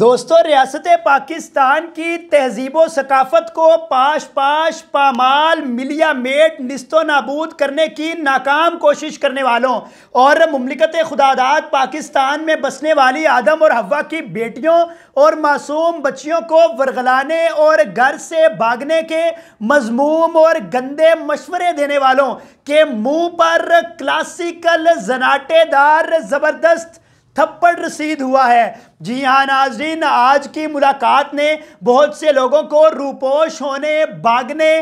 दोस्तों रियासत पाकिस्तान की तहजीब सकाफ़त को पाश पाश पामाल मिलिया मेट नस्तो नाबूद करने की नाकाम कोशिश करने वालों और ममलिकत खुदादात पाकिस्तान में बसने वाली आदम और हवा की बेटियों और मासूम बच्चियों को वर्गलाने और घर से भागने के मजमूम और गंदे मशवरे देने वालों के मुँह पर क्लासिकल जनाटेदार ज़बरदस्त थप्पड़ रसीद हुआ है जी हाँ नाजरीन आज की मुलाकात ने बहुत से लोगों को रूपोश होने भागने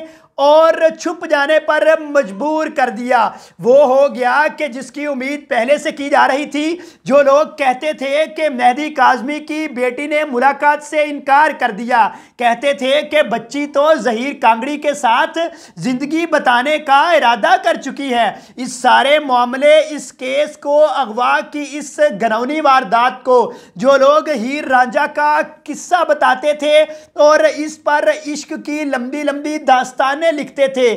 और छुप जाने पर मजबूर कर दिया वो हो गया कि जिसकी उम्मीद पहले से की जा रही थी जो लोग कहते थे कि मेहदी काजमी की बेटी ने मुलाकात से इनकार कर दिया कहते थे कि बच्ची तो जहीर कांगड़ी के साथ ज़िंदगी बताने का इरादा कर चुकी है इस सारे मामले इस केस को अगवा की इस घनौनी वारदात को जो लोग लोग हीर रांझा का किस्सा बताते थे और इस पर इश्क की लंबी लंबी दास्तानें लिखते थे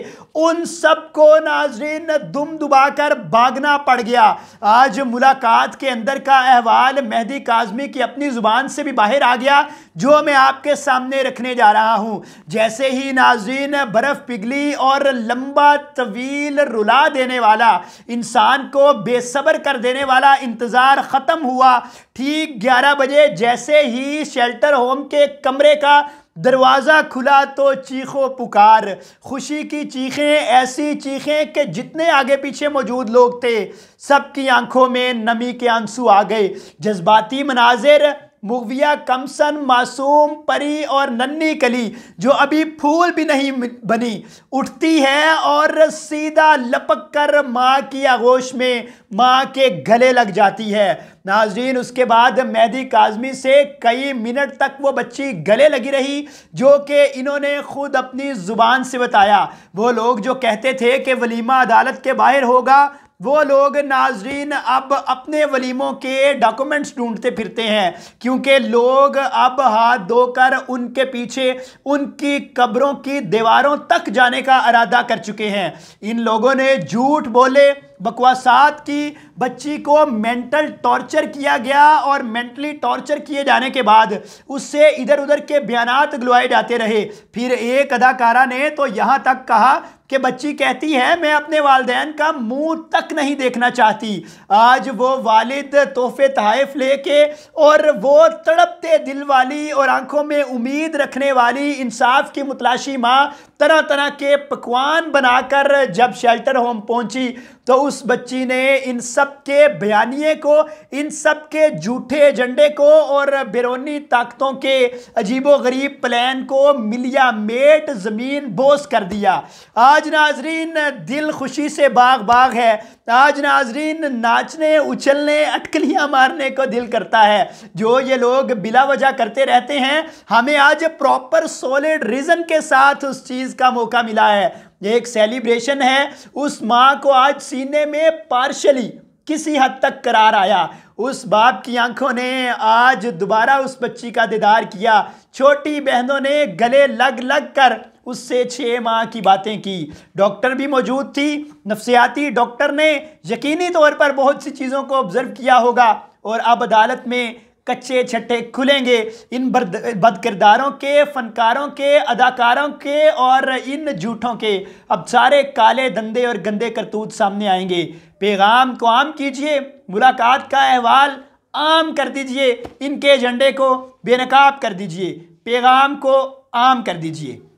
उन सब को नाजरीन दुम दुबाकर भागना पड़ गया आज मुलाकात के अंदर का अहवाल मेहदी काजमी की अपनी ज़ुबान से भी बाहर आ गया जो मैं आपके सामने रखने जा रहा हूँ जैसे ही नाजीन बर्फ़ पिघली और लंबा तवील रुला देने वाला इंसान को बेसब्र कर देने वाला इंतज़ार ख़त्म हुआ ठीक ग्यारह बजे जैसे ही शेल्टर होम के कमरे का दरवाज़ा खुला तो चीखों पुकार खुशी की चीखें ऐसी चीखें कि जितने आगे पीछे मौजूद लोग थे सबकी आंखों में नमी के आंसू आ गए जज्बाती मनाजिर मुगविया कमसन मासूम परी और नन्नी कली जो अभी फूल भी नहीं बनी उठती है और सीधा लपक कर माँ की आगोश में माँ के गले लग जाती है नाजरीन उसके बाद मेहदी काजमी से कई मिनट तक वो बच्ची गले लगी रही जो कि इन्होंने खुद अपनी ज़ुबान से बताया वो लोग जो कहते थे कि वलीमा अदालत के बाहर होगा वो लोग नाजरीन अब अपने वलीमों के डॉक्यूमेंट्स ढूंढते फिरते हैं क्योंकि लोग अब हाथ धोकर उनके पीछे उनकी कब्रों की दीवारों तक जाने का अरादा कर चुके हैं इन लोगों ने झूठ बोले बकवासात की बच्ची को मेंटल टॉर्चर किया गया और मेंटली टॉर्चर किए जाने के बाद उससे इधर उधर के बयान गलवाए जाते रहे फिर एक अदाकारा ने तो यहाँ तक कहा कि बच्ची कहती है मैं अपने वालदेन का मुंह तक नहीं देखना चाहती आज वो वालिद तोहफे तहफ़ लेके और वो तड़पते दिल वाली और आंखों में उम्मीद रखने वाली इंसाफ की मुतलाशी माँ तरह तरह के पकवान बनाकर जब शेल्टर होम पहुंची तो उस बच्ची ने इन सब के बयानिए को इन सब के झूठे एजेंडे को और बैरूनी ताकतों के अजीबो गरीब प्लान को मिलिया मेट ज़मीन बोस कर दिया आज आज नाजरीन दिल खुशी से बाग बाग है आज नाजरीन नाचने उछलने अटकलियाँ मारने को दिल करता है जो ये लोग बिला वजह करते रहते हैं हमें आज प्रॉपर सॉलिड रीज़न के साथ उस चीज़ का मौका मिला है एक सेलिब्रेशन है उस माँ को आज सीने में पार्शली किसी हद तक करार आया उस बाप की आंखों ने आज दोबारा उस बच्ची का दीदार किया छोटी बहनों ने गले लग लग कर उससे छः माह की बातें की डॉक्टर भी मौजूद थी नफसियाती डॉक्टर ने यकीनी तौर पर बहुत सी चीज़ों को ऑब्ज़र्व किया होगा और अब अदालत में कच्चे छट्टे खुलेंगे इन बदकिरदारों के फनकारों के अदाकारों के और इन झूठों के अब सारे काले धंधे और गंदे करतूत सामने आएंगे पैगाम को आम कीजिए मुलाकात का अहवाल आम कर दीजिए इनके एजेंडे को बेनकाब कर दीजिए पैगाम को आम कर दीजिए